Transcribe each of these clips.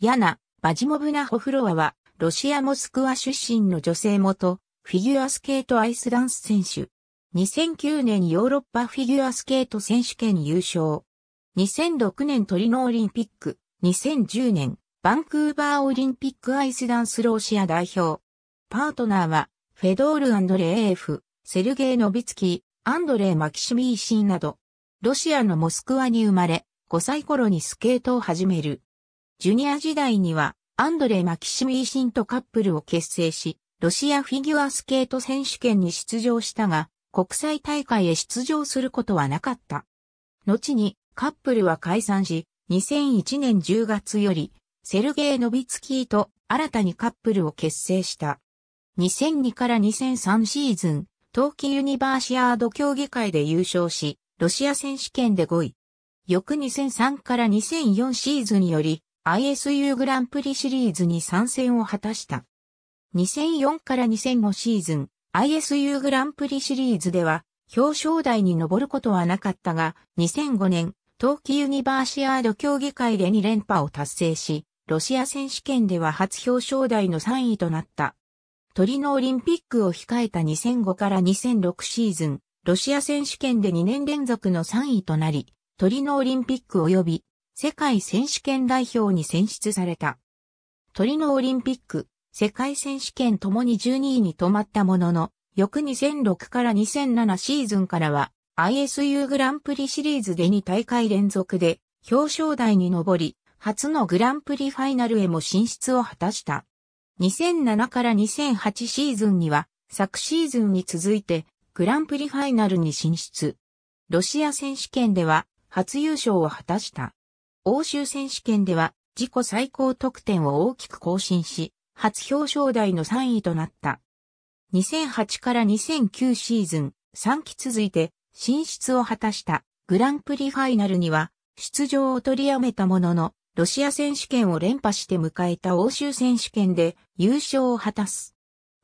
ヤナ・バジモブナホフロワは、ロシア・モスクワ出身の女性元、フィギュアスケートアイスダンス選手。2009年ヨーロッパフィギュアスケート選手権優勝。2006年トリノオリンピック。2010年、バンクーバーオリンピックアイスダンスロシア代表。パートナーは、フェドール・アンドレーエフ、セルゲイ・ノビツキー、アンドレー・マキシミーシンなど、ロシアのモスクワに生まれ、5歳頃にスケートを始める。ジュニア時代には、アンドレ・マキシム・イーシンとカップルを結成し、ロシアフィギュアスケート選手権に出場したが、国際大会へ出場することはなかった。後に、カップルは解散し、2001年10月より、セルゲイ・ノビツキーと新たにカップルを結成した。2002から2003シーズン、冬季ユニバーシアード競技会で優勝し、ロシア選手権で5位。翌2003から2004シーズンより、ISU グランプリシリーズに参戦を果たした。2004から2005シーズン、ISU グランプリシリーズでは、表彰台に上ることはなかったが、2005年、冬季ユニバーシアード競技会で2連覇を達成し、ロシア選手権では初表彰台の3位となった。トリノオリンピックを控えた2005から2006シーズン、ロシア選手権で2年連続の3位となり、トリノオリンピック及び世界選手権代表に選出された。トリノオリンピック、世界選手権ともに12位に止まったものの、翌2006から2007シーズンからは ISU グランプリシリーズで2大会連続で表彰台に上り、初のグランプリファイナルへも進出を果たした。2007から2008シーズンには、昨シーズンに続いて、グランプリファイナルに進出。ロシア選手権では、初優勝を果たした。欧州選手権では自己最高得点を大きく更新し、初表彰台の3位となった。2008から2009シーズン3期続いて進出を果たしたグランプリファイナルには出場を取りやめたものの、ロシア選手権を連覇して迎えた欧州選手権で優勝を果たす。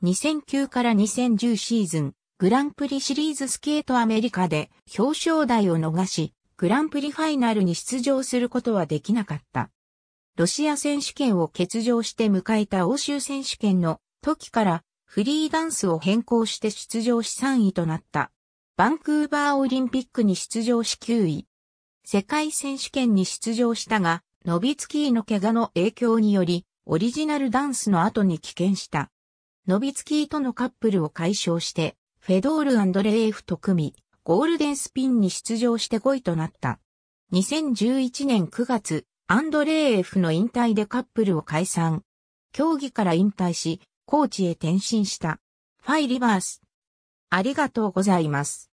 2009から2010シーズン、グランプリシリーズスケートアメリカで表彰台を逃し、グランプリファイナルに出場することはできなかった。ロシア選手権を欠場して迎えた欧州選手権の時からフリーダンスを変更して出場し3位となった。バンクーバーオリンピックに出場し9位。世界選手権に出場したが、ノビツキーの怪我の影響により、オリジナルダンスの後に棄権した。ノビツキーとのカップルを解消して、フェドールレーフと組み、ゴールデンスピンに出場して5位となった。2011年9月、アンドレーエフの引退でカップルを解散。競技から引退し、コーチへ転身した。ファイリバース。ありがとうございます。